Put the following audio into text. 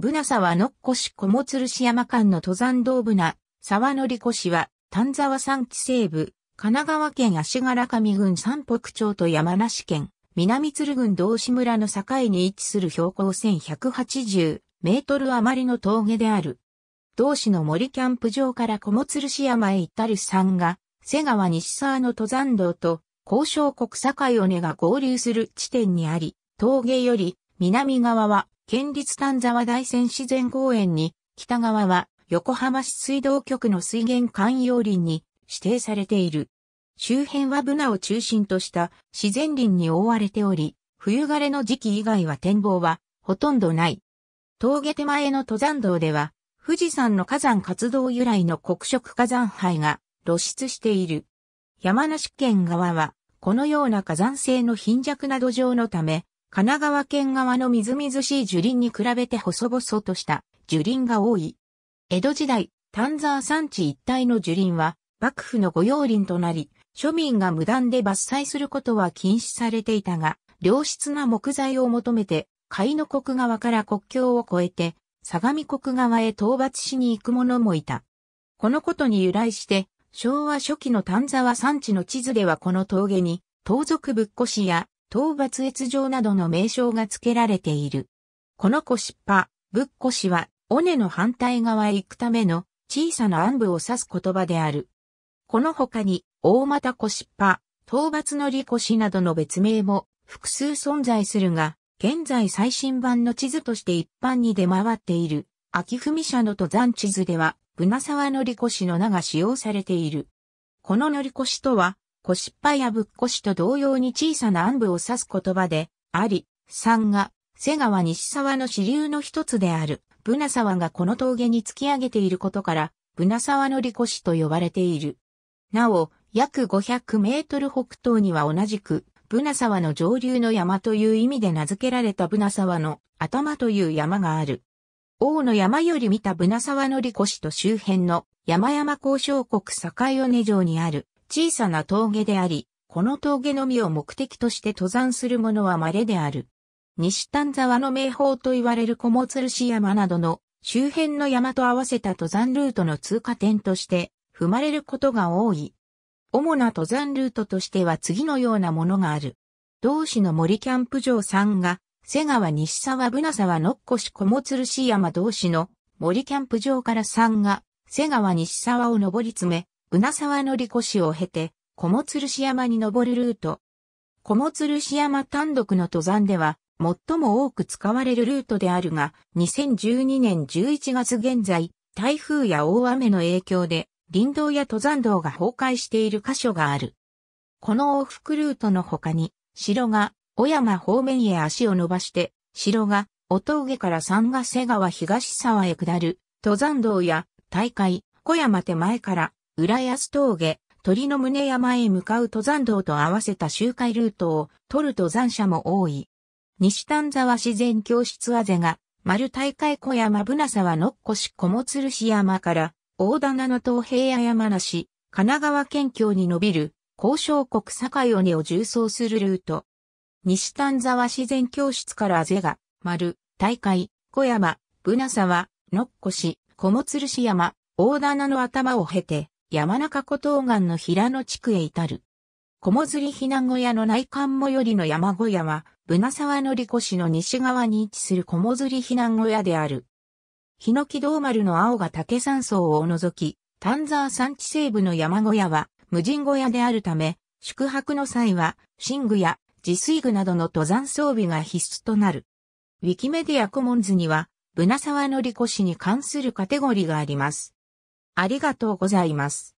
ブナ沢のし小もるし山間の登山道ブナ、沢のり越は、丹沢山地西部、神奈川県足柄上郡三北町と山梨県、南鶴郡道志村の境に位置する標高1180メートル余りの峠である。道志の森キャンプ場から小もるし山へ行ったる山が、瀬川西沢の登山道と、交渉国境尾根が合流する地点にあり、峠より南側は県立丹沢大山自然公園に、北側は横浜市水道局の水源観葉林に指定されている。周辺はブナを中心とした自然林に覆われており、冬枯れの時期以外は展望はほとんどない。峠手前の登山道では、富士山の火山活動由来の黒色火山灰が露出している。山梨県側は、このような火山性の貧弱な土壌のため、神奈川県側のみずみずしい樹林に比べて細々とした樹林が多い。江戸時代、丹沢山地一帯の樹林は幕府の御用林となり、庶民が無断で伐採することは禁止されていたが、良質な木材を求めて、海の国側から国境を越えて、相模国側へ討伐しに行く者もいた。このことに由来して、昭和初期の丹沢山地の地図ではこの峠に、盗賊ぶっこしや討伐越上などの名称が付けられている。この腰っぱ、ぶっこしは、尾根の反対側へ行くための小さな暗部を指す言葉である。この他に、大股腰っぱ、討伐の利腰などの別名も複数存在するが、現在最新版の地図として一般に出回っている、秋文社の登山地図では、船沢のり越の名が使用されている。この乗り越しとは、小失敗やぶっこしと同様に小さな暗部を指す言葉で、あり、山が、瀬川西沢の支流の一つである、ブナ沢がこの峠に突き上げていることから、ブナ沢の利しと呼ばれている。なお、約500メートル北東には同じく、ブナ沢の上流の山という意味で名付けられたブナ沢の頭という山がある。王の山より見たブナ沢の利しと周辺の山々交渉国境尾根城にある小さな峠であり、この峠のみを目的として登山する者は稀である。西丹沢の名峰と言われる小るし山などの周辺の山と合わせた登山ルートの通過点として踏まれることが多い。主な登山ルートとしては次のようなものがある。同市の森キャンプ場さんが、瀬川西沢船沢のっこし小つるし山同市の森キャンプ場からさんが、瀬川西沢を登り詰め、宇那沢のり越市を経て、小もつるし山に登るルート。小もつるし山単独の登山では、最も多く使われるルートであるが、2012年11月現在、台風や大雨の影響で、林道や登山道が崩壊している箇所がある。この往復ルートの他に、城が、小山方面へ足を伸ばして、城が、お峠から三ヶ瀬川東沢へ下る、登山道や、大会、小山手前から、浦安峠、鳥の胸山へ向かう登山道と合わせた周回ルートを取る登山者も多い。西丹沢自然教室あぜが、丸大会小山ぶなさはのっこし小もつるし山から、大棚の東平や山梨、神奈川県境に伸びる、交渉国境尾根を縦走するルート。西丹沢自然教室からあぜが、丸、大会、小山、ぶなさは、のっこし、小もつるし山、大棚の頭を経て、山中湖東岸の平野地区へ至る。小ずり避難小屋の内観最寄りの山小屋は、ぶ沢のり越市の西側に位置する小ずり避難小屋である。日の木道丸の青が竹山荘を除き、丹沢山地西部の山小屋は、無人小屋であるため、宿泊の際は、寝具や自炊具などの登山装備が必須となる。ウィキメディアコモンズには、ぶ沢のり越市に関するカテゴリーがあります。ありがとうございます。